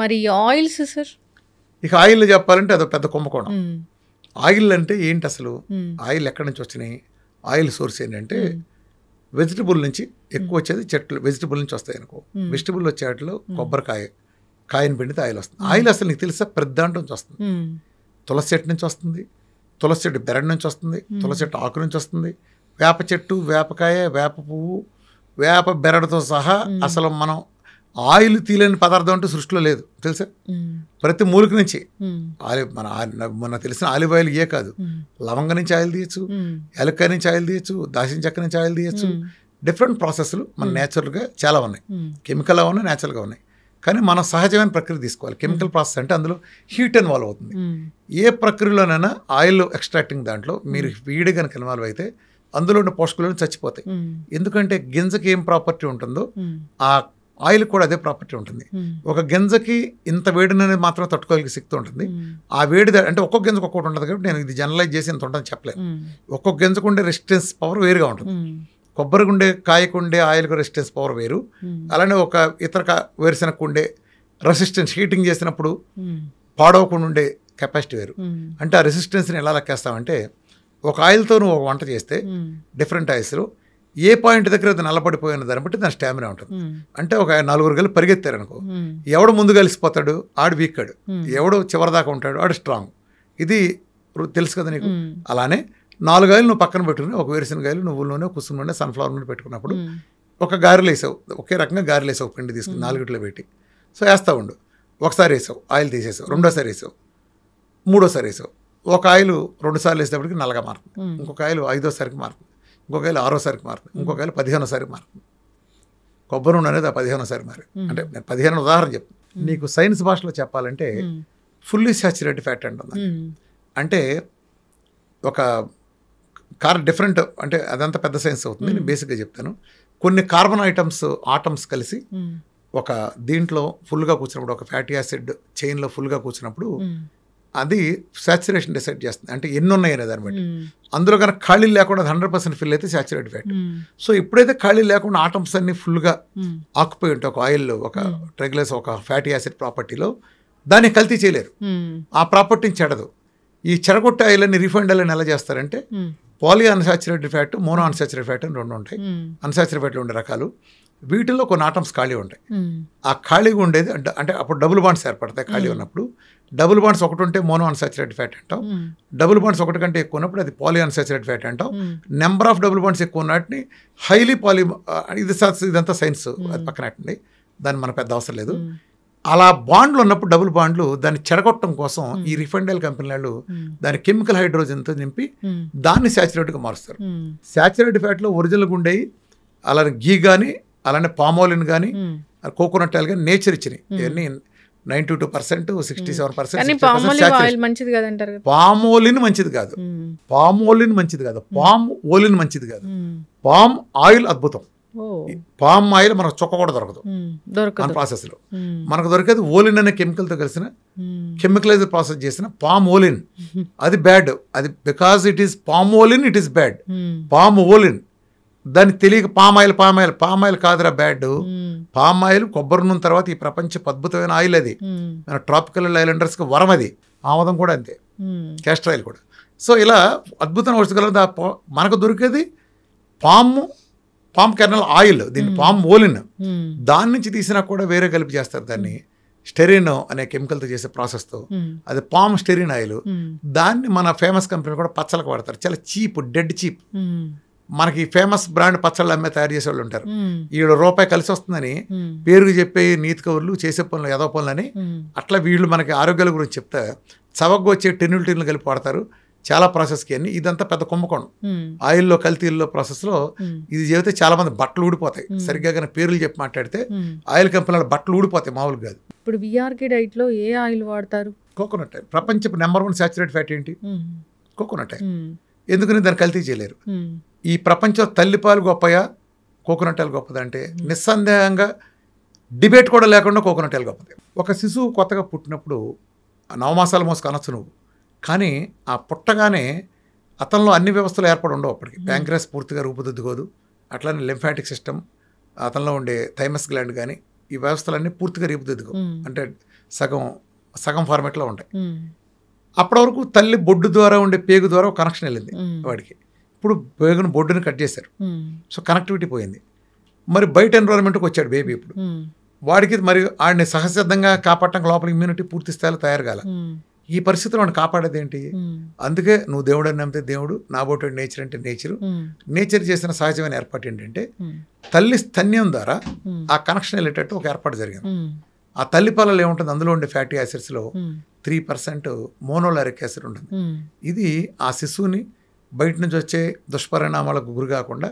మరి oils sir ఇక oil చెప్పాలంటే అదొక పెద్ద కుంభకోణం ఆయిల్ అంటే ఏంటి అసలు ఆయిల్ ఎక్కడి నుంచి వచ్చినాయి ఆయిల్ సోర్స్ ఏంటంటే వెజిటబుల్ నుంచి ఎక్కువ వచ్చేది చెట్లు వెజిటబుల్ నుంచి వస్తాయి అనుకో వెజిటబుల్ వచ్చే వాటిలో కొబ్బరికాయ కాయని పిండితే ఆయిల్ వస్తుంది ఆయిల్ అసలు నీకు తెలిసా పెద్దాంట నుంచి వస్తుంది తులసి చెట్టు నుంచి వస్తుంది తులసి చెట్టు బెరడ్ నుంచి వస్తుంది తులసి చెట్టు ఆకు నుంచి వస్తుంది వేప చెట్టు వేపకాయ వేప పువ్వు వేప బెరడుతో సహా అసలు మనం ఆయిల్ తీలేని పదార్థం అంటూ సృష్టిలో లేదు తెలుసా ప్రతి మూలిక నుంచి ఆలివ్ మన మన తెలిసిన ఆలివ్ ఆయిల్ ఏ కాదు లవంగ నుంచి ఆయిల్ తీయచ్చు ఎలక్కాయ నుంచి ఆయిల్ తీయచ్చు దాసిన చెక్క నుంచి ఆయిల్ తీయచ్చు డిఫరెంట్ ప్రాసెస్లు మన నేచురల్గా చాలా ఉన్నాయి కెమికల్గా ఉన్నాయి న్యాచురల్గా ఉన్నాయి కానీ మనం సహజమైన ప్రక్రియ తీసుకోవాలి కెమికల్ ప్రాసెస్ అంటే అందులో హీట్ ఇన్వాల్వ్ అవుతుంది ఏ ప్రక్రియలోనైనా ఆయిల్ ఎక్స్ట్రాక్టింగ్ దాంట్లో మీరు వీడి కనుక ఇన్వాల్వ్ అయితే అందులో ఉన్న పోషకులను చచ్చిపోతాయి ఎందుకంటే గింజకి ఏం ప్రాపర్టీ ఉంటుందో ఆ ఆయిల్ కూడా అదే ప్రాపర్టీ ఉంటుంది ఒక గింజకి ఇంత వేడిని అనేది మాత్రం తట్టుకోగలిగే శక్తి ఉంటుంది ఆ వేడి అంటే ఒక్కొక్క గింజకు ఒక్కొక్కటి ఉంటుంది కాబట్టి నేను ఇది జనరలైజ్ చేసి ఇంత ఉంటుందని చెప్పలేదు ఒక్కొక్క గింజకు ఉండే రెసిస్టెన్స్ పవర్ వేరుగా ఉంటుంది కొబ్బరి గుండె కాయకు ఉండే ఆయిల్కు రెసిస్టెన్స్ పవర్ వేరు అలానే ఒక ఇతర వేరుశనగకు ఉండే రెసిస్టెన్స్ హీటింగ్ చేసినప్పుడు పాడవకుండా ఉండే కెపాసిటీ వేరు అంటే ఆ రెసిస్టెన్స్ని ఎలా లెక్కేస్తామంటే ఒక ఆయిల్తో నువ్వు ఒక వంట చేస్తే డిఫరెంట్ ఆయిల్స్లో ఏ పాయింట్ దగ్గర అది నల్లబడిపోయిన దాన్ని బట్టి దాని స్టామినా ఉంటుంది అంటే ఒక నలుగురు కలిసి పరిగెత్తారనుకో ఎవడు ముందు కలిసిపోతాడు ఆడు వీక్కాడు ఎవడు చివరిదాకా ఉంటాడు ఆడు స్ట్రాంగ్ ఇది తెలుసు కదా నీకు అలానే నాలుగు గాయలు నువ్వు పక్కన పెట్టుకుని ఒక వేరుసిన గాయలు నువ్వుల నూనె కుసుమ నూనె సన్ఫ్లవర్ నూనె పెట్టుకున్నప్పుడు ఒక గారెలు వేసావు ఒకే రకంగా గారెలు వేసావు పిండి తీసుకుని నాలుగిట్లో పెట్టి సో వేస్తా ఉండు ఒకసారి వేసావు ఆయిల్ తీసేసావు రెండోసారి వేసావు మూడోసారి వేసావు ఒక ఆయిల్ రెండుసార్లు వేసేటప్పటికి నల్లగా మారుతుంది ఇంకొక ఆయిల్ ఐదోసారికి మారుతుంది ఇంకొకవేళ ఆరోసారికి మారుతుంది ఇంకొకవేళ పదిహేనోసారికి మారుతుంది కొబ్బరి నూనె అనేది ఆ పదిహేనోసారి మారి అంటే నేను పదిహేను ఉదాహరణ చెప్పు నీకు సైన్స్ భాషలో చెప్పాలంటే ఫుల్లీ సాచురేటెడ్ ఫ్యాట్ ఉంది అంటే ఒక కార్ డిఫరెంట్ అంటే అదంతా పెద్ద సైన్స్ అవుతుంది నేను బేసిక్గా చెప్తాను కొన్ని కార్బన్ ఐటమ్స్ ఆటమ్స్ కలిసి ఒక దీంట్లో ఫుల్గా కూర్చున్నప్పుడు ఒక ఫ్యాటీ యాసిడ్ చైన్లో ఫుల్గా కూర్చున్నప్పుడు అది సాచురేషన్ డిసైడ్ చేస్తుంది అంటే ఎన్ని ఉన్నాయని దాన్ని బట్టి అందులో కనుక ఖాళీ లేకుండా హండ్రెడ్ పర్సెంట్ ఫిల్ అయితే సాచురేట్ ఫ్యాట్ సో ఎప్పుడైతే ఖాళీ లేకుండా ఆటమ్స్ అన్ని ఫుల్గా ఆకుపోయి ఉంటాయి ఒక ఆయిల్లో ఒక ట్రెగ్లెస్ ఒక ఫ్యాటీ యాసిడ్ ప్రాపర్టీలో దాన్ని కల్తీ చేయలేరు ఆ ప్రాపర్టీని చెడదు ఈ చెడగొట్టే ఆయిల్ అన్ని రిఫైండ్ ఆయిల్ ఎలా చేస్తారంటే poly unsaturated fat mono unsaturated fat అని రెండు ఉంటాయి అన్సాచురేటెడ్ ఫ్యాట్లు ఉండే రకాలు వీటిల్లో కొన్ని ఆటమ్స్ ఖాళీ ఉంటాయి ఆ ఖాళీగా ఉండేది అంటే అంటే అప్పుడు డబుల్ బాండ్స్ ఏర్పడతాయి ఖాళీ ఉన్నప్పుడు డబుల్ బాండ్స్ ఒకటి ఉంటే మోనో అన్సాచురేటెడ్ ఫ్యాట్ అంటాం డబుల్ బాండ్స్ ఒకటి కంటే ఎక్కువ ఉన్నప్పుడు అది పాలీ అన్సాచురేటెడ్ ఫ్యాట్ అంటాం నెంబర్ ఆఫ్ డబుల్ బాండ్స్ ఎక్కువ ఉన్నట్టుని హైలీ పాలి ఇది ఇదంతా సైన్స్ అది అట్టండి దాన్ని మన పెద్ద అవసరం లేదు అలా బాండ్లు ఉన్నప్పుడు డబుల్ బాండ్లు దాన్ని చెడగొట్టడం కోసం ఈ రిఫైండల్ కంపెనీ వాళ్ళు దాని కెమికల్ హైడ్రోజన్తో నింపి దాన్ని సాచురేట్గా మారుస్తారు శాచురేట్ ఫ్యాట్లో ఒరిజినల్ గుండెయి అలానే గీ కానీ అలానే పామోలిన్ కానీ కోకోనట్ ఆయిల్ కానీ నేచర్ ఇచ్చినాయి ఇవన్నీ ninety two percent hmm. Sixty seven percent మంచిది కాదంటారు పామ్ ఓలిన్ మంచిది కాదు hmm. పామ్ ఓలిన్ మంచిది కాదు hmm. పామ్ ఓలిన్ మంచిది కాదు పామ్ ఆయిల్ అద్భుతం పామ్ ఆయిల్ మనకు చొక్క కూడా దొరకదు మన ప్రాసెస్ లో మనకు దొరికేది ఓలిన్ అనే కెమికల్ తో కలిసిన కెమికలైజర్ ప్రాసెస్ చేసిన పామ్ ఓలిన్ అది బ్యాడ్ అది because it is palm olein it is bad palm olein దాన్ని తెలియక పామాయిల్ పామాయిల్ పామాయిల్ కాదురా బ్యాడ్ పామాయిల్ కొబ్బరి నూనె తర్వాత ఈ ప్రపంచ అద్భుతమైన ఆయిల్ అది మన ట్రాపికల్ ఐలాండర్స్కి వరం అది ఆమోదం కూడా అంతే క్యాస్టర్ ఆయిల్ కూడా సో ఇలా అద్భుతమైన వస్తువులు మనకు దొరికేది పాము పామ్ కెర్నల్ ఆయిల్ దీన్ని పామ్ ఓలిన్ దాని నుంచి తీసినా కూడా వేరే కలిపి చేస్తారు దాన్ని స్టెరిన్ అనే కెమికల్తో చేసే ప్రాసెస్తో అది పామ్ స్టెరిన్ ఆయిల్ దాన్ని మన ఫేమస్ కంపెనీ కూడా పచ్చలకు వాడతారు చాలా చీప్ డెడ్ చీప్ మనకి ఫేమస్ బ్రాండ్ పచ్చళ్ళు అమ్మే తయారు చేసే వాళ్ళు ఉంటారు వీళ్ళు రూపాయి కలిసి వస్తుందని పేరుకు చెప్పే నీతి కవులు చేసే పనులు ఎదో అని అట్లా వీళ్ళు మనకి ఆరోగ్యాల గురించి చెప్తే చవక్కు వచ్చే టెన్నులు టెన్నులు కలిపి వాడతారు చాలా ప్రాసెస్కి అన్ని ఇదంతా పెద్ద కుంభకోణం ఆయిల్లో కల్తీల్లో ప్రాసెస్లో ఇది చెబితే చాలా మంది బట్టలు ఊడిపోతాయి సరిగ్గా కానీ పేర్లు చెప్పి మాట్లాడితే ఆయిల్ కంపెనీల బట్టలు ఊడిపోతాయి మామూలు కాదు ఇప్పుడు విఆర్కే డైట్లో ఏ ఆయిల్ వాడతారు కోకోనట్ ఆయిల్ ప్రపంచపు నెంబర్ వన్ సాచురేట్ ఫ్యాట్ ఏంటి కోకోనట్ ఆయిల్ ఎందుకని దాన్ని కల్తీ చేయలేరు ఈ ప్రపంచ తల్లిపాలు గొప్పయా కోకోనట్ ఆయిల్ గొప్పదంటే నిస్సందేహంగా డిబేట్ కూడా లేకుండా కోకోనట్ ఆయిల్ గొప్పది ఒక శిశువు కొత్తగా పుట్టినప్పుడు నవమాసాలు మోసుకు అనొచ్చు నువ్వు కానీ ఆ పుట్టగానే అతనిలో అన్ని వ్యవస్థలు ఏర్పడి ఉండవు అప్పటికి బ్యాంక్రాస్ పూర్తిగా రూపుదిద్దుకోదు అట్లానే లింఫాటిక్ సిస్టమ్ అతనిలో ఉండే థైమస్ గ్లాండ్ కానీ ఈ వ్యవస్థలన్నీ పూర్తిగా రూపుదిద్దుకో అంటే సగం సగం ఫార్మేట్లో ఉంటాయి అప్పటి వరకు తల్లి బొడ్డు ద్వారా ఉండే పేగు ద్వారా కనెక్షన్ వెళ్ళింది వాడికి ఇప్పుడు బేగును బొడ్డును కట్ చేశారు సో కనెక్టివిటీ పోయింది మరి బయట ఎన్రోల్మెంట్కి వచ్చాడు బేబీ ఇప్పుడు వాడికి మరి ఆడిని సహసిద్ధంగా కాపాడటం లోపల ఇమ్యూనిటీ పూర్తి స్థాయిలో తయారు కాల ఈ పరిస్థితిలో వాడిని కాపాడేది ఏంటి అందుకే నువ్వు దేవుడు అని నమ్మితే దేవుడు నా బోటెడ్ నేచర్ అంటే నేచరు నేచర్ చేసిన సహజమైన ఏర్పాటు ఏంటంటే తల్లి స్థన్యం ద్వారా ఆ కనెక్షన్ వెళ్ళేటట్టు ఒక ఏర్పాటు జరిగింది ఆ తల్లి పాలలో ఏముంటుంది అందులో ఉండే ఫ్యాటీ యాసిడ్స్లో త్రీ పర్సెంట్ మోనోలారిక్ యాసిడ్ ఉంటుంది ఇది ఆ శిశువుని బయట నుంచి వచ్చే దుష్పరిణామాలకు గురి కాకుండా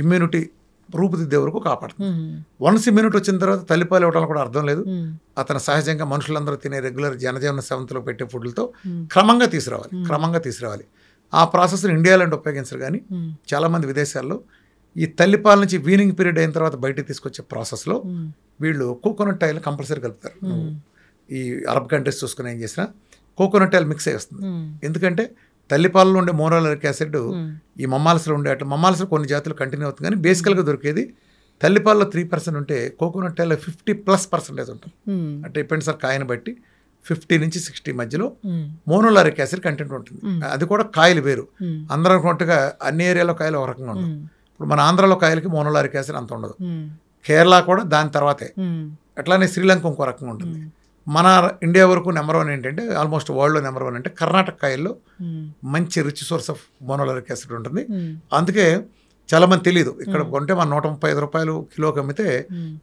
ఇమ్యూనిటీ రూపుదిద్దే వరకు కాపాడుతుంది వన్స్ ఇమ్యూనిటీ వచ్చిన తర్వాత తల్లిపాలు ఇవ్వడానికి కూడా అర్థం లేదు అతను సహజంగా మనుషులందరూ తినే రెగ్యులర్ జనజీవన సెవెంత్లో పెట్టే ఫుడ్లతో క్రమంగా తీసుకురావాలి క్రమంగా తీసుకురావాలి ఆ ప్రాసెస్ని ఇండియాలో ఉపయోగించరు కానీ చాలామంది విదేశాల్లో ఈ తల్లిపాల నుంచి వీనింగ్ పీరియడ్ అయిన తర్వాత బయటకు తీసుకొచ్చే ప్రాసెస్లో వీళ్ళు కోకోనట్ ఆయిల్ కంపల్సరీ కలుపుతారు ఈ అరబ్ కంట్రీస్ చూసుకుని ఏం చేసినా కోకోనట్ ఆయిల్ మిక్స్ అయ్యి వస్తుంది ఎందుకంటే తల్లిపాలలో ఉండే మోనోలరిక్ యాసిడ్ ఈ మమ్మాల్స్లో ఉండే అట్లా మమ్మాలసలు కొన్ని జాతులు కంటిన్యూ అవుతుంది కానీ బేసికల్గా దొరికేది తల్లిపాలలో త్రీ పర్సెంట్ ఉంటే కోకోనట్ టైల్లో ఫిఫ్టీ ప్లస్ పర్సెంటేజ్ ఉంటుంది అంటే డిపెండ్స్ ఆర్ కాయను బట్టి ఫిఫ్టీ నుంచి సిక్స్టీ మధ్యలో మోనోలారిక్ యాసిడ్ కంటెంట్ ఉంటుంది అది కూడా కాయలు వేరు అందరం అనుకున్నట్టుగా అన్ని ఏరియాలో కాయలు ఒక రకంగా ఉండవు ఇప్పుడు మన ఆంధ్రాలో కాయలకి మోనోలారిక్ యాసిడ్ అంత ఉండదు కేరళ కూడా దాని తర్వాతే అట్లానే శ్రీలంక ఇంకో రకంగా ఉంటుంది మన ఇండియా వరకు నెంబర్ వన్ ఏంటంటే ఆల్మోస్ట్ వరల్డ్లో నెంబర్ వన్ అంటే కర్ణాటక కాయల్లో hmm. మంచి rich source of monolauric acid ఉంటుంది hmm. అందుకే మంది తెలియదు ఇక్కడ hmm. కొంటే మన నూట ముప్పై ఐదు రూపాయలు కిలోకి అమ్మితే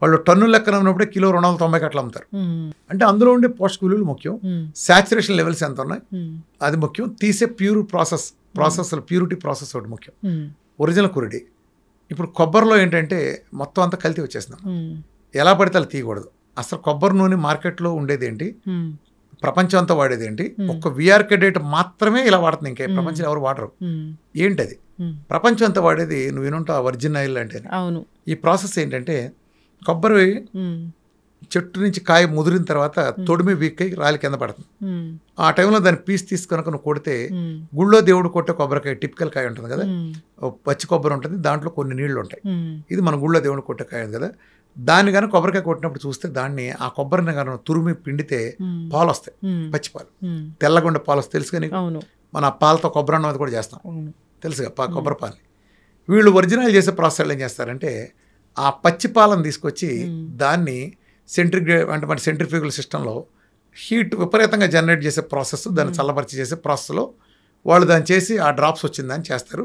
వాళ్ళు టన్ను లెక్కన ఉన్నప్పుడే కిలో రెండు వందల తొంభైకి అట్లా అమ్ముతారు అంటే అందులో ఉండే పోషక విలువలు ముఖ్యం శాచురేషన్ లెవెల్స్ ఎంత ఉన్నాయి అది ముఖ్యం తీసే pure process process purity process ఒకటి ముఖ్యం ఒరిజినల్ కురిడి ఇప్పుడు కొబ్బరిలో ఏంటంటే మొత్తం అంతా కల్తీ వచ్చేస్తున్నాం ఎలా పడితే అలా తీయకూడదు అసలు కొబ్బరి నూనె మార్కెట్లో ఉండేదేంటి ప్రపంచం అంతా వాడేదేంటి ఒక్క విఆర్ డేట్ మాత్రమే ఇలా వాడుతుంది ఇంకా ప్రపంచం ఎవరు వాడరు అది ప్రపంచం అంతా వాడేది నువ్వు వినుంటా వర్జిన్ ఆయిల్ అంటే అవును ఈ ప్రాసెస్ ఏంటంటే కొబ్బరి చెట్టు నుంచి కాయ ముదిరిన తర్వాత తొడిమి వీక్ అయి రాలి కింద పడుతుంది ఆ టైంలో దాని పీస్ తీసుకొని నువ్వు కొడితే గుళ్ళో దేవుడు కొట్టే కొబ్బరికాయ టిపికల్ కాయ ఉంటుంది కదా పచ్చి కొబ్బరి ఉంటుంది దాంట్లో కొన్ని నీళ్లు ఉంటాయి ఇది మన గుళ్ళో దేవుడు కొట్టే కాయ కదా దాన్ని కానీ కొబ్బరికాయ కొట్టినప్పుడు చూస్తే దాన్ని ఆ కొబ్బరిని కనుక తురిమి పిండితే పాలు వస్తాయి పచ్చిపాలు పాలు పాలు వస్తాయి తెలుసు కానీ మన పాలతో కొబ్బరి అన్నం అది కూడా చేస్తాం తెలుసు కొబ్బరి పాలని వీళ్ళు ఒరిజినల్ చేసే ప్రాసెస్లో ఏం చేస్తారంటే ఆ పచ్చి పాలను తీసుకొచ్చి దాన్ని సెంట్రిగ్రే అంటే మన సెంట్రిఫ్యూగల్ సిస్టంలో హీట్ విపరీతంగా జనరేట్ చేసే ప్రాసెస్ దాన్ని చల్లపరిచి చేసే ప్రాసెస్లో వాళ్ళు దాన్ని చేసి ఆ డ్రాప్స్ వచ్చిందని చేస్తారు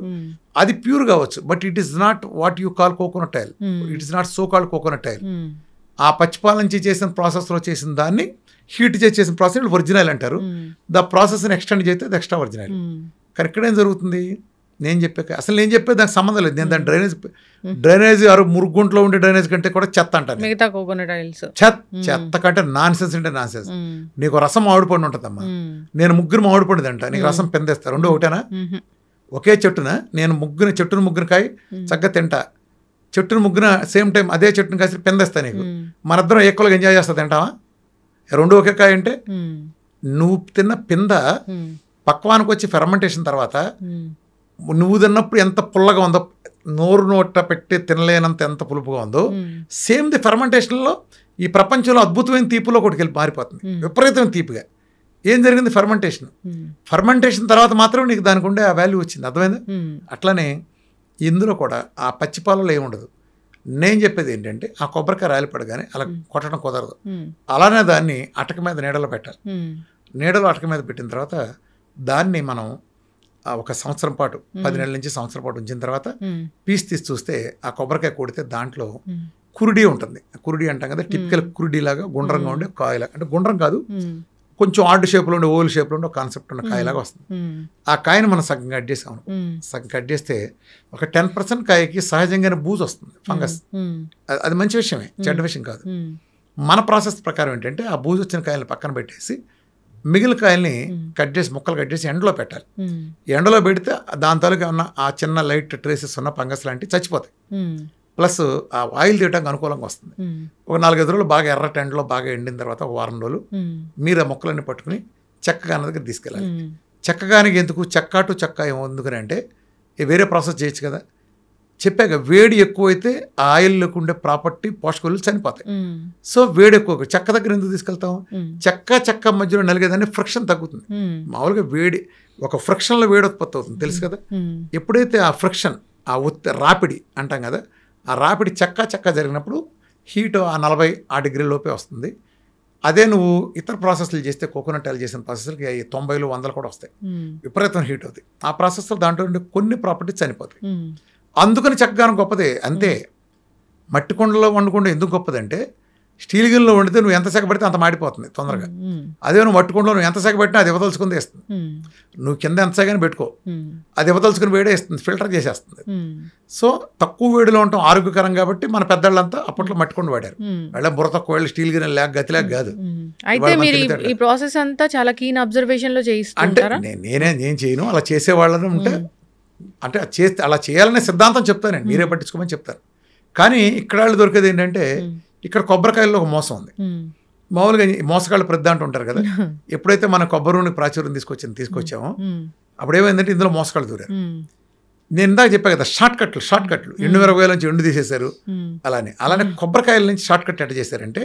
అది ప్యూర్ కావచ్చు but it is not what you call coconut oil it is not so call coconut oil ఆ పచ్చిపాల నుంచి చేసిన ప్రాసెస్లో చేసిన దాన్ని హీట్ చేసి చేసిన ప్రాసెస్ ఒరిజినల్ అంటారు ద ప్రాసెస్ని ఎక్స్టెండ్ చేస్తే అది ఎక్స్ట్రా ఒరిజినల్ కానీ ఇక్కడ ఏం జరుగుతుంది నేను చెప్పే అసలు నేను చెప్పే దానికి సంబంధం లేదు నేను దాని డ్రైనేజ్ డ్రైనేజ్ ఆరు మురుగుంట్లో ఉండే డ్రైనేజ్ కంటే కూడా చెత్త అంటారు మిగతా కోకోనట్ ఆయిల్స్ చెత్త చెత్త కంటే నాన్ సెన్స్ అంటే నాన్ సెన్స్ నీకు రసం ఉంటుంది ఉంటుందమ్మా నేను ముగ్గురు మామిడిపండు అంట నీకు రసం పెందేస్తా రెండు ఒకటేనా ఒకే చెట్టున నేను ముగ్గురు చెట్టును ముగ్గురు కాయ చక్కగా తింటా చెట్టును ముగ్గున సేమ్ టైం అదే చెట్టును కాసి పెందేస్తా నీకు మనిద్దరం ఎక్కువగా ఎంజాయ్ చేస్తా తింటావా రెండు ఒకే కాయ అంటే నువ్వు తిన్న పింద పక్వానికి వచ్చి ఫెర్మెంటేషన్ తర్వాత నువ్వు తిన్నప్పుడు ఎంత పుల్లగా ఉందో నోరు నోట పెట్టి తినలేనంత ఎంత పులుపుగా ఉందో సేమ్ ది ఫెర్మెంటేషన్లో ఈ ప్రపంచంలో అద్భుతమైన తీపులో ఒకటికి మారిపోతుంది విపరీతమైన తీపిగా ఏం జరిగింది ఫర్మెంటేషన్ ఫర్మెంటేషన్ తర్వాత మాత్రం నీకు దానికి ఉండే ఆ వాల్యూ వచ్చింది అర్థమైంది అట్లనే ఇందులో కూడా ఆ పచ్చి పాలలో ఏముండదు నేను చెప్పేది ఏంటంటే ఆ కొబ్బరికాయ పడగానే అలా కొట్టడం కుదరదు అలానే దాన్ని అటక మీద నీడలో పెట్టాలి నీడలో అటక మీద పెట్టిన తర్వాత దాన్ని మనం ఒక సంవత్సరం పాటు పది నెలల నుంచి సంవత్సరం పాటు ఉంచిన తర్వాత పీస్ తీసి చూస్తే ఆ కొబ్బరికాయ కొడితే దాంట్లో కురుడి ఉంటుంది కురుడి అంటాం కదా టిపికల్ కురుడి లాగా గుండ్రంగా ఉండే కాయలా అంటే గుండ్రం కాదు కొంచెం ఆర్డ్ షేప్లో ఉండే ఓల్ షేప్లో ఉండే కాన్సెప్ట్ ఉన్న కాయలాగా వస్తుంది ఆ కాయను మనం సగం కట్ చేసాం సగం కట్ చేస్తే ఒక టెన్ పర్సెంట్ కాయకి సహజంగానే బూజు వస్తుంది ఫంగస్ అది మంచి విషయమే చెడ్డ విషయం కాదు మన ప్రాసెస్ ప్రకారం ఏంటంటే ఆ బూజు వచ్చిన కాయలను పక్కన పెట్టేసి మిగిలిన కాయల్ని కట్ చేసి ముక్కలు కట్ చేసి ఎండలో పెట్టాలి ఎండలో పెడితే దాని తాలూకా ఉన్న ఆ చిన్న లైట్ ట్రేసెస్ ఉన్న ఫంగస్ లాంటివి చచ్చిపోతాయి ప్లస్ ఆ ఆయిల్ తీయడానికి అనుకూలంగా వస్తుంది ఒక నాలుగైదు రోజులు బాగా ఎర్రటి ఎండలో బాగా ఎండిన తర్వాత ఒక వారం రోజులు మీరు ఆ మొక్కలన్నీ పట్టుకుని చెక్కగా దగ్గర తీసుకెళ్ళాలి చెక్కగానికి ఎందుకు చెక్క టు చెక్క ఎందుకని అంటే వేరే ప్రాసెస్ చేయొచ్చు కదా చెప్పాక వేడి ఎక్కువైతే ఆయిల్లోకి ఉండే ప్రాపర్టీ పోషకాలు చనిపోతాయి సో వేడి ఎక్కువ చెక్క దగ్గర ఎందుకు తీసుకెళ్తాం చెక్క చెక్క మధ్యలో నలిగేదాన్ని ఫ్రిక్షన్ తగ్గుతుంది మామూలుగా వేడి ఒక ఫ్రిక్షన్లో వేడి ఉత్పత్తి అవుతుంది తెలుసు కదా ఎప్పుడైతే ఆ ఫ్రిక్షన్ ఆ ఒత్తి రాపిడి అంటాం కదా ఆ రాపిడి చెక్క చెక్క జరిగినప్పుడు హీట్ ఆ నలభై ఆ డిగ్రీ లోపే వస్తుంది అదే నువ్వు ఇతర ప్రాసెస్లు చేస్తే కోకోనట్ ఆయిల్ చేసిన ప్రాసెస్లకి తొంభైలు వందలు కూడా వస్తాయి విపరీతం హీట్ అవుతాయి ఆ ప్రాసెస్లో దాంట్లో కొన్ని ప్రాపర్టీ చనిపోతాయి అందుకని చక్కగానం గొప్పదే అంతే మట్టి కొండలో వండుకుంటే ఎందుకు గొప్పదంటే స్టీల్ గిన్నెలో వండితే నువ్వు ఎంత సెగ అంత మాడిపోతుంది తొందరగా అదే నువ్వు మట్టుకుండలో నువ్వు ఎంత సెగ పెట్టినా అది ఇవ్వదలుచుకుని వేస్తుంది నువ్వు కింద ఎంత సెగని పెట్టుకో అది ఇవ్వదలుచుకుని వేడే ఇస్తుంది ఫిల్టర్ చేసేస్తుంది సో తక్కువ వేడిలో ఉంటాం ఆరోగ్యకరం కాబట్టి మన పెద్దళ్ళంతా అప్పట్లో మట్టుకుండి వాడారు వాళ్ళ బుర్ర తక్కువ వేళ్ళు స్టీల్ గిన్నె లేక గతి లేక కాదు అయితే ఈ ప్రాసెస్ అంతా చాలా కీన్ అబ్జర్వేషన్ లో చేయిస్తారు అంటే నేనే నేను చేయను అలా చేసే వాళ్ళని ఉంటే అంటే చేస్తే అలా చేయాలనే సిద్ధాంతం నేను మీరే పట్టించుకోమని చెప్తారు కానీ ఇక్కడ వాళ్ళు దొరికేది ఏంటంటే ఇక్కడ కొబ్బరికాయల్లో ఒక మోసం ఉంది మామూలుగా మోసగాళ్ళు ప్రతి అంటూ ఉంటారు కదా ఎప్పుడైతే మన కొబ్బరిని ప్రాచుర్యం తీసుకొచ్చి తీసుకొచ్చామో అప్పుడు ఏమైందంటే ఇందులో మోసగాళ్ళు దూరారు నేను ఇందాక చెప్పాను కదా షార్ట్ కట్లు షార్ట్ కట్లు ఎండు వేల నుంచి ఎండు తీసేశారు అలానే అలానే కొబ్బరికాయల నుంచి షార్ట్ కట్ ఎట్ట చేశారంటే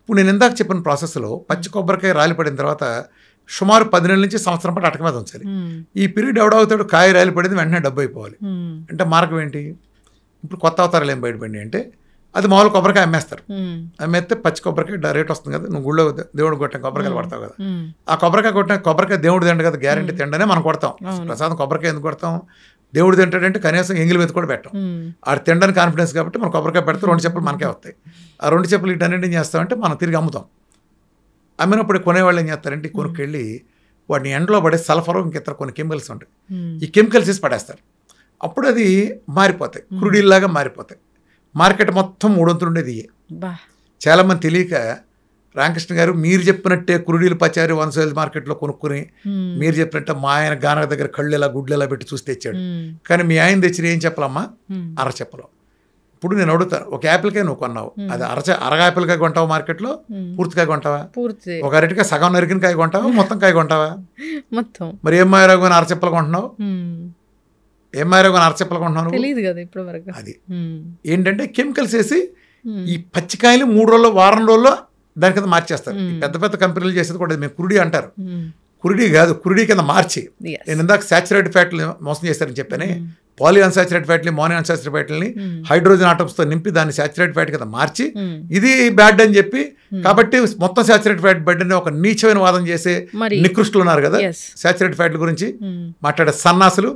ఇప్పుడు నేను ఇందాక చెప్పిన ప్రాసెస్లో పచ్చి కొబ్బరికాయ రాలిపడిన తర్వాత సుమారు పది నెలల నుంచి సంవత్సరం పాటు అటక మీద ఉంచాలి ఈ పీరియడ్ ఎవడవుతాడు కాయ రాయలు పడింది వెంటనే డబ్బు అయిపోవాలి అంటే మార్గం ఏంటి ఇప్పుడు కొత్త అవతారాలు ఏం బయటపడి అంటే అది మామూలు కొబ్బరికాయ అమ్మేస్తారు అమ్మేస్తే పచ్చి కొబ్బరికాయ రేట్ వస్తుంది కదా నువ్వు గుళ్ళో దేవుడు కొట్టిన కొబ్బరికాయలు పడతావు కదా ఆ కొబ్బరికాయ కొట్టిన కొబ్బరికాయ దేవుడు తిండ కదా గ్యారంటీ తిండనే మనం కొడతాం ప్రసాదం కొబ్బరికాయ ఎందుకు కొడతాం దేవుడు తింటాడంటే కనీసం ఎంగిల్ మీద కూడా పెట్టాం ఆడు తినడానికి కాన్ఫిడెన్స్ కాబట్టి మనం కొబ్బరికాయ పెడతాం రెండు చెప్పులు మనకే వస్తాయి ఆ రెండు చెప్పులు ఇటు అన్నింటిని చేస్తామంటే మనం తిరిగి అమ్ముతాం అమ్మినప్పుడు కొనేవాళ్ళు ఏం చేస్తారంటే కొనుక్కెళ్ళి వాడిని ఎండలో పడే సల్ఫరం ఇంకితర కొన్ని కెమికల్స్ ఉంటాయి ఈ కెమికల్స్ వేసి పడేస్తారు అప్పుడు అది మారిపోతాయి కురుడిల్లాగా మారిపోతాయి మార్కెట్ మొత్తం మూడొంతులు ఉండేది ఇయే చాలామంది తెలియక రామకృష్ణ గారు మీరు చెప్పినట్టే కురుడీలు పచారి సైజ్ మార్కెట్లో కొనుక్కుని మీరు చెప్పినట్టు మా ఆయన గానక దగ్గర కళ్ళు ఎలా గుడ్లు ఎలా పెట్టి చూసి తెచ్చాడు కానీ మీ ఆయన తెచ్చిన ఏం చెప్పాలమ్మా అర చెప్పలేం ఇప్పుడు నేను అడుగుతాను ఒక యాపిల్కాయ నువ్వు కొన్నావు అది అరచ అరగా యాపిల్కాయ కొంటావు మార్కెట్లో పూర్తికాయ కొంటావా పూర్తి ఒక అరటికాయ సగం నరికిన కాయ కొంటావా మొత్తం కాయ కొంటావా మొత్తం మరి ఏం మాయరావు కానీ అరచెప్పలు కొంటున్నావు ఏం మాయరావు కానీ అరచెప్పలు కొంటున్నావు తెలియదు కదా ఇప్పుడు వరకు అది ఏంటంటే కెమికల్స్ వేసి ఈ పచ్చికాయలు మూడు రోజుల్లో వారం రోజుల్లో దాని కింద మార్చేస్తారు పెద్ద పెద్ద కంపెనీలు చేసేది కూడా మేము కురుడి అంటారు కురుడి కాదు కురుడి కింద మార్చి నేను ఇందాక సాచురేటెడ్ ఫ్యాట్లు మోసం చేస్తారని చెప్పాను పాలీ అన్సాచురేట్ ఫ్యాట్ని మోనీ అన్సాచురేట్ ఫ్యాట్లని hmm. హైడ్రోజన్ ఆటమ్స్తో నింపి దాన్ని సాచురేట్ ఫ్యాట్ కదా మార్చి hmm. ఇది బ్యాడ్ అని చెప్పి hmm. కాబట్టి మొత్తం సాచురేట్ ఫ్యాట్ బెడ్ అని ఒక నీచమైన వాదం చేసే నికృష్టులు ఉన్నారు కదా సాచురేట్ ఫ్యాట్ల గురించి మాట్లాడే సన్నాసులు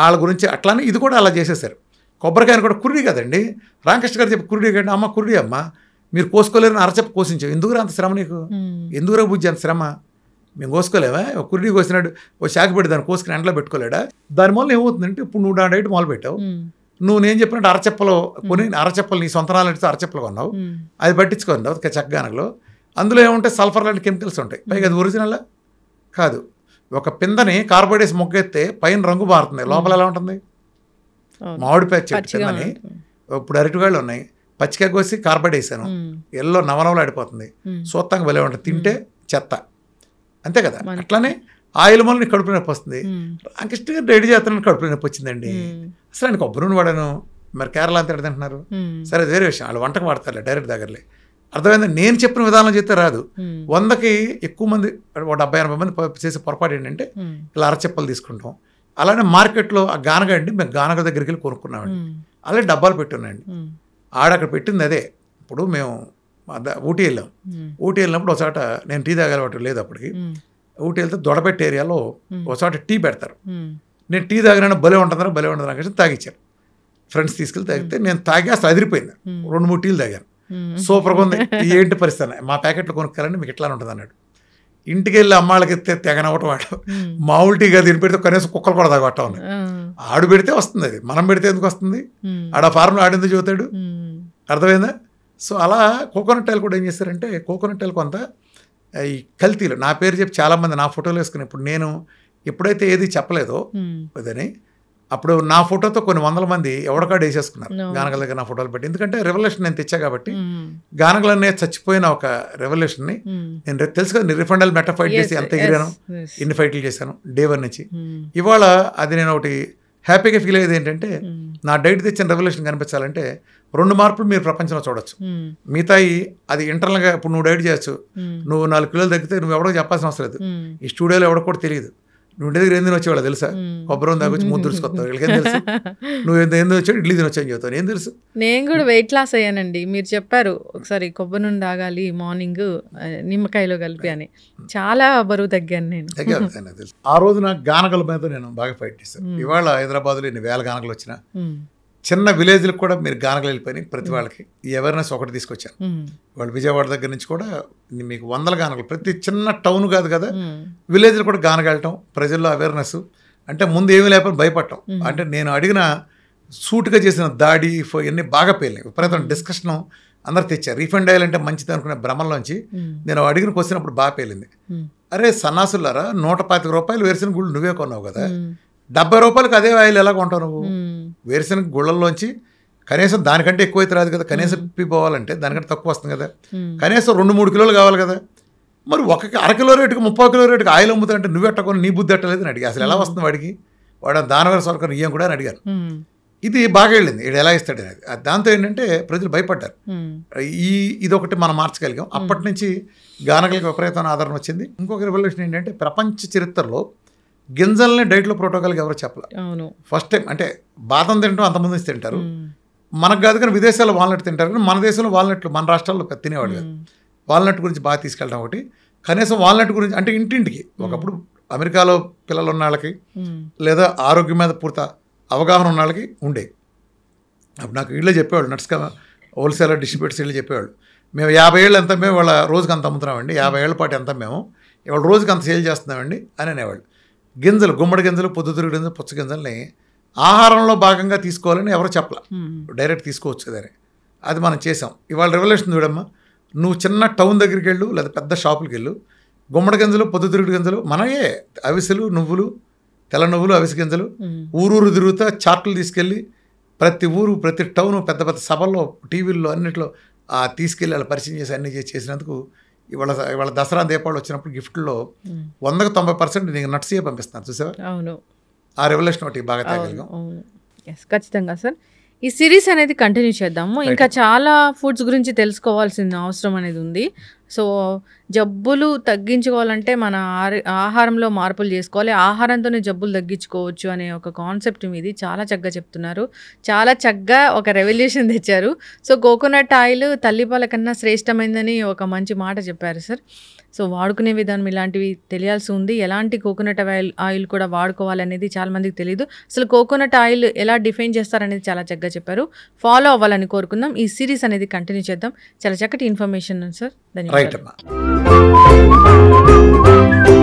వాళ్ళ గురించి అట్లానే ఇది కూడా అలా చేసేసారు కొబ్బరికాయను కూడా కుర్రీ కదండి రామకృష్ణ గారు చెప్పి కుర్రీ కదండి అమ్మ కుర్రీ అమ్మ మీరు అని అరచెప్ప కోసించావు ఎందుకురా అంత శ్రమ నీకు ఎందుకురా బుజ్జి అంత శ్రమ మేము కోసుకోలేవా ఒక కురిడి కోసినాడు ఓ శాఖ పెట్టి దాన్ని కోసుకుని ఎండలో పెట్టుకోలేడా దాని వల్ల ఏమవుతుందంటే ఇప్పుడు నువ్వు నా డైట్ మొదలు పెట్టావు నువ్వు నేను చెప్పినట్టు అరచెప్పలు కొన్ని అరచెప్పలు నీ సొంత నాలుగు అరచెప్పలు కొన్నావు అది పట్టించుకుందావు చక్కగానలో అందులో ఏముంటాయి సల్ఫర్ లాంటి కెమికల్స్ ఉంటాయి పైగా అది ఒరిజినల్ కాదు ఒక పిందని కార్బోడేస్ మొగ్గెత్తే పైన రంగు మారుతుంది లోపల ఎలా ఉంటుంది మామిడి చెట్టు పిందని ఇప్పుడు అరటికాయలు ఉన్నాయి పచ్చికాయ కోసి కార్బోడేసాను ఎల్లో నవనవలు ఆడిపోతుంది సూత్తంగా వెళ్ళే ఉంటుంది తింటే చెత్త అంతే కదా అట్లానే ఆయిల్ మొలని నీకు కడుపు నొప్పి వస్తుంది రామకృష్ణ గారు రెడీ చేస్తున్నాను కడుపు నొప్పి వచ్చిందండి అసలు ఆయన కొబ్బరి నూనె వాడాను మరి కేరళ అంతా ఎడదంటున్నారు సరే వేరే విషయం వాళ్ళు వంటకు వాడతారులే డైరెక్ట్ దగ్గరలే అర్థమైంది నేను చెప్పిన విధానం చేస్తే రాదు వందకి ఎక్కువ మంది ఒక డెబ్బై ఎనభై మంది చేసే పొరపాటు ఏంటంటే ఇలా అరచెప్పలు తీసుకుంటాం అలానే మార్కెట్లో ఆ గానగ అండి మేము గానగ దగ్గరికి వెళ్ళి కొనుక్కున్నామండి అలాగే డబ్బాలు పెట్టున్నాయండి ఆడ అక్కడ పెట్టింది అదే ఇప్పుడు మేము మా ఊటీ వెళ్ళాం ఊటీ వెళ్ళినప్పుడు ఒకసాట నేను టీ తాగలవాటం లేదు అప్పటికి ఊటీ వెళ్తే దొడబెట్టే ఏరియాలో ఒకసాట టీ పెడతారు నేను టీ తాగినా భలే ఉంటుందని భలే ఉంటుందని అనేసి తాగిచ్చారు ఫ్రెండ్స్ తీసుకెళ్ళి తాగితే నేను తాగేస్త అదిరిపోయింది రెండు మూడు టీలు తాగాను సూపర్గా ఉంది ఏంటి పరిస్థితి మా ప్యాకెట్లు కొనుక్కోవాలని మీకు ఇట్లా ఉంటుంది అన్నాడు ఇంటికి వెళ్ళి అమ్మాళ్ళకి ఎత్తే తెగనవ్వటం వాడు మామూలు టీ కాదు పెడితే కనీసం కుక్కలు కూడా తాగట్టా ఉంది ఆడు పెడితే వస్తుంది అది మనం పెడితే ఎందుకు వస్తుంది ఆడ ఫార్మ్ ఆడిందో చూతాడు అర్థమైందా సో అలా కోకోనట్ ఆయిల్ కూడా ఏం చేశారంటే కోకోనట్ ఆయిల్ కొంత ఈ కల్తీలు నా పేరు చెప్పి చాలామంది నా ఫోటోలు వేసుకుని ఇప్పుడు నేను ఎప్పుడైతే ఏది చెప్పలేదో అదని అప్పుడు నా ఫోటోతో కొన్ని వందల మంది ఎవడకాడు వేసేసుకున్నారు గానగల దగ్గర నా ఫోటోలు పెట్టి ఎందుకంటే రెవల్యూషన్ నేను తెచ్చా కాబట్టి గానగల అనేది చచ్చిపోయిన ఒక రెవల్యూషన్ని నేను తెలుసు కదా రిఫండల్ ఫైట్ చేసి ఎంత ఎగిరాను ఎన్ని ఫైట్లు చేశాను డే వన్ నుంచి ఇవాళ అది నేను ఒకటి హ్యాపీగా ఫీల్ అయ్యేది ఏంటంటే నా డైట్ తెచ్చిన రెవల్యూషన్ కనిపించాలంటే రెండు మార్పులు మీరు ప్రపంచంలో చూడొచ్చు మిగతాయి అది ఇంటర్నల్గా ఇప్పుడు నువ్వు డైట్ చేయొచ్చు నువ్వు నాలుగు కిలోలు తగ్గితే నువ్వు ఎవడో చెప్పాల్సిన అవసరం లేదు ఈ స్టూడియోలో ఎవడో కూడా తెలియదు నువ్వు దగ్గర ఏం వచ్చేవాళ్ళు తెలుసా కొబ్బరి దాకా వచ్చి మూత తుడుచుకొస్తావు ఏం తెలుసు నువ్వు ఎంత ఏం వచ్చావు ఇడ్లీ అని చెప్తాను ఏం తెలుసు నేను కూడా వెయిట్ లాస్ అయ్యానండి మీరు చెప్పారు ఒకసారి కొబ్బరి నుండి తాగాలి మార్నింగ్ నిమ్మకాయలో కలిపి అని చాలా బరువు తగ్గాను నేను తగ్గాను తెలుసు ఆ రోజు నాకు గానగల మీద నేను బాగా ఫైట్ చేశాను ఇవాళ లో ఎన్ని వేల గానగలు వచ్చినా చిన్న విలేజ్లకు కూడా మీరు గానగలు వెళ్ళిపోయి ప్రతి వాళ్ళకి ఈ అవేర్నెస్ ఒకటి తీసుకొచ్చాను వాళ్ళు విజయవాడ దగ్గర నుంచి కూడా మీకు వందల గానకలు ప్రతి చిన్న టౌన్ కాదు కదా విలేజ్లు కూడా వెళ్ళటం ప్రజల్లో అవేర్నెస్ అంటే ముందు ఏమీ లేకపోతే భయపడటం అంటే నేను అడిగిన సూటుగా చేసిన దాడి ఫో ఇవన్నీ బాగా పేలినాయి విపరీతం డిస్కషను అందరు తెచ్చారు రీఫండ్ అయ్యాలంటే మంచిది అనుకునే భ్రమంలోంచి నేను అడిగిన క్వశ్చన్ అప్పుడు బాగా పేలింది అరే సన్నాసులారా నూట పాతిక రూపాయలు వేసిన గుళ్ళు నువ్వే కొన్నావు కదా డెబ్బై రూపాయలకు అదే ఆయిల్ ఎలా కొంటావు నువ్వు వేరుశనగ గుళ్ళల్లోంచి కనీసం దానికంటే ఎక్కువ అయితే రాదు కదా కనీసం ఇప్పి పోవాలంటే దానికంటే తక్కువ వస్తుంది కదా కనీసం రెండు మూడు కిలోలు కావాలి కదా మరి ఒక అరకిలో రేటుకి ముప్పై కిలో రేటుకి ఆయిల్ అమ్ముతారంటే నువ్వు ఎట్టకొని నీ బుద్ధి ఎట్టలేదు అని అడిగా అసలు ఎలా వస్తుంది వాడికి వాడు దానవర సొరకని ఇయ్యం కూడా అని ఇది బాగా వెళ్ళింది ఇది ఎలా ఇస్తాడు అనేది దాంతో ఏంటంటే ప్రజలు భయపడ్డారు ఈ ఇదొకటి మనం మార్చగలిగాం అప్పటి నుంచి గానకులకు విపరీతమైన ఆదరణ వచ్చింది ఇంకొక రివల్యూషన్ ఏంటంటే ప్రపంచ చరిత్రలో గింజల్ని డైట్లో ప్రోటోకాల్కి ఎవరు చెప్పలే ఫస్ట్ టైం అంటే బాదం తింటాం అంతమంది తింటారు మనకు కాదు కానీ విదేశాల్లో వాల్నట్ తింటారు కానీ మన దేశంలో వాల్నట్లు మన రాష్ట్రాల్లో తినేవాడు కాదు వాల్నట్ గురించి బాగా తీసుకెళ్ళడం ఒకటి కనీసం వాల్నట్ గురించి అంటే ఇంటింటికి ఒకప్పుడు అమెరికాలో పిల్లలు ఉన్న వాళ్ళకి లేదా ఆరోగ్యం మీద పూర్త అవగాహన ఉన్న వాళ్ళకి ఉండే అప్పుడు నాకు వీళ్ళే చెప్పేవాళ్ళు నట్స్గా హోల్సేలర్ డిస్ట్రిబ్యూటర్స్ వీళ్ళు చెప్పేవాళ్ళు మేము యాభై ఏళ్ళు ఎంత మేము వాళ్ళ రోజుకి అంత అమ్ముతున్నామండి యాభై ఏళ్ళ పాటు ఎంత మేము ఇవాళ రోజుకి అంత సేల్ చేస్తున్నామండి అని అనేవాళ్ళు గింజలు గుమ్మడి గింజలు పొద్దుతిరుగు గింజలు పుచ్చ గింజల్ని ఆహారంలో భాగంగా తీసుకోవాలని ఎవరు చెప్పలే డైరెక్ట్ తీసుకోవచ్చు కదని అది మనం చేసాం ఇవాళ రెవల్యూషన్ చూడమ్మా నువ్వు చిన్న టౌన్ దగ్గరికి వెళ్ళు లేదా పెద్ద షాపులకి వెళ్ళు గుమ్మడి గింజలు పొద్దుతిరుగుడు గింజలు మనయే అవిసెలు నువ్వులు తెల్ల నువ్వులు అవిసె గింజలు ఊరూరు తిరుగుతా చార్ట్లు తీసుకెళ్ళి ప్రతి ఊరు ప్రతి టౌను పెద్ద పెద్ద సభల్లో టీవీల్లో అన్నింటిలో తీసుకెళ్ళి వాళ్ళు పరిచయం చేసి అన్ని చేసినందుకు ఇవాళ ఇవాళ దసరా దీపావళి వచ్చినప్పుడు గిఫ్ట్లో వందకు తొంభై పర్సెంట్ నీకు నట్సే పంపిస్తాను చూసావా అవును ఆ రెవల్యూషన్ ఒకటి బాగా తేగలిగాం ఖచ్చితంగా సార్ ఈ సిరీస్ అనేది కంటిన్యూ చేద్దాము ఇంకా చాలా ఫుడ్స్ గురించి తెలుసుకోవాల్సిన అవసరం అనేది ఉంది సో జబ్బులు తగ్గించుకోవాలంటే మన ఆహారంలో మార్పులు చేసుకోవాలి ఆహారంతోనే జబ్బులు తగ్గించుకోవచ్చు అనే ఒక కాన్సెప్ట్ మీది చాలా చక్కగా చెప్తున్నారు చాలా చక్కగా ఒక రెవల్యూషన్ తెచ్చారు సో కోకోనట్ ఆయిల్ తల్లిపాల కన్నా శ్రేష్టమైందని ఒక మంచి మాట చెప్పారు సార్ సో వాడుకునే విధానం ఇలాంటివి తెలియాల్సి ఉంది ఎలాంటి కోకోనట్ ఆయిల్ ఆయిల్ కూడా వాడుకోవాలనేది మందికి తెలియదు అసలు కోకోనట్ ఆయిల్ ఎలా డిఫైన్ చేస్తారనేది చాలా చక్కగా చెప్పారు ఫాలో అవ్వాలని కోరుకుందాం ఈ సిరీస్ అనేది కంటిన్యూ చేద్దాం చాలా చక్కటి ఇన్ఫర్మేషన్ సార్ ధన్యవాదాలు